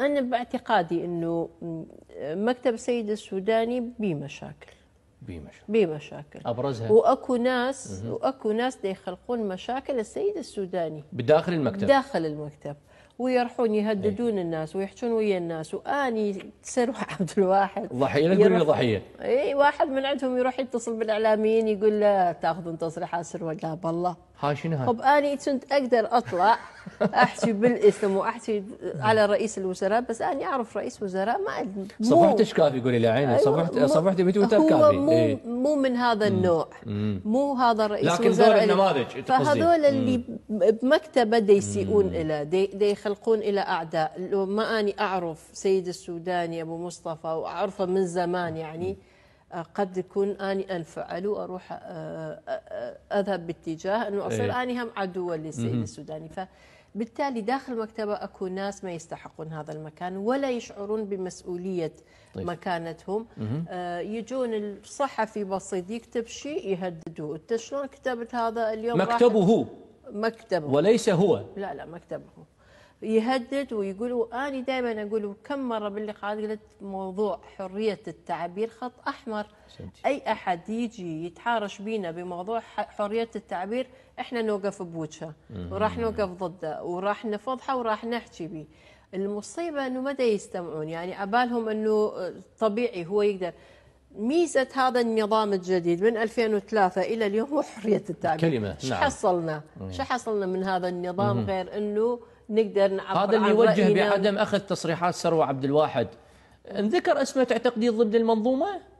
أنا باعتقادي أنه مكتب السيد السوداني بمشاكل بمشاكل بمشاكل ابرزها واكو ناس واكو ناس يخلقون مشاكل السيد السوداني بداخل المكتب داخل المكتب ويروحون يهددون أيه. الناس ويحجون ويا الناس واني تسر عبد الواحد ضحيه يقول لي ضحيه اي واحد من عندهم يروح يتصل بالاعلاميين يقول له تاخذون تصريحات سر وقلاب الله هاي؟ طب اني كنت اقدر اطلع احكي بالاسم واحكي على رئيس الوزراء بس انا اعرف رئيس وزراء ما صفحتش كافي قولي لي عيني أيوة، صفحت صفحتي بتويتر كافي مو إيه. مو من هذا النوع مو هذا رئيس لكن وزراء لكن النماذج فهذول اللي بمكتبه دي يسيئون الى دي, دي يخلقون الى اعداء لو ما اني اعرف سيد السوداني ابو مصطفى واعرفه من زمان يعني مم. قد يكون اني انفعل واروح آه، آه، آه، اذهب باتجاه انه اصير إيه. اني هم عدو للسيد السوداني فبالتالي داخل المكتبه اكو ناس ما يستحقون هذا المكان ولا يشعرون بمسؤوليه طيب. مكانتهم يجون الصحفي بسيط يكتب شيء يهددوه انت شلون كتبت هذا اليوم مكتبه مكتبه وليس هو لا لا مكتبه يهدد ويقول وأنا دائما اقول كم مره باللقاءات قلت موضوع حريه التعبير خط احمر سنتي. اي احد يجي يتحارش بينا بموضوع حريه التعبير احنا نوقف بوجهه وراح نوقف ضده وراح نفضحه وراح نحكي به المصيبه انه مدى يستمعون يعني ابالهم انه طبيعي هو يقدر ميزة هذا النظام الجديد من 2003 إلى اليوم هو حرية التعبير كلمة شو نعم. حصلنا؟ شو حصلنا من هذا النظام مم. غير أنه نقدر نعبر هذا اللي يوجه بعدم اخذ تصريحات ثروه عبد الواحد انذكر اسمه تعتقدين ضد المنظومه؟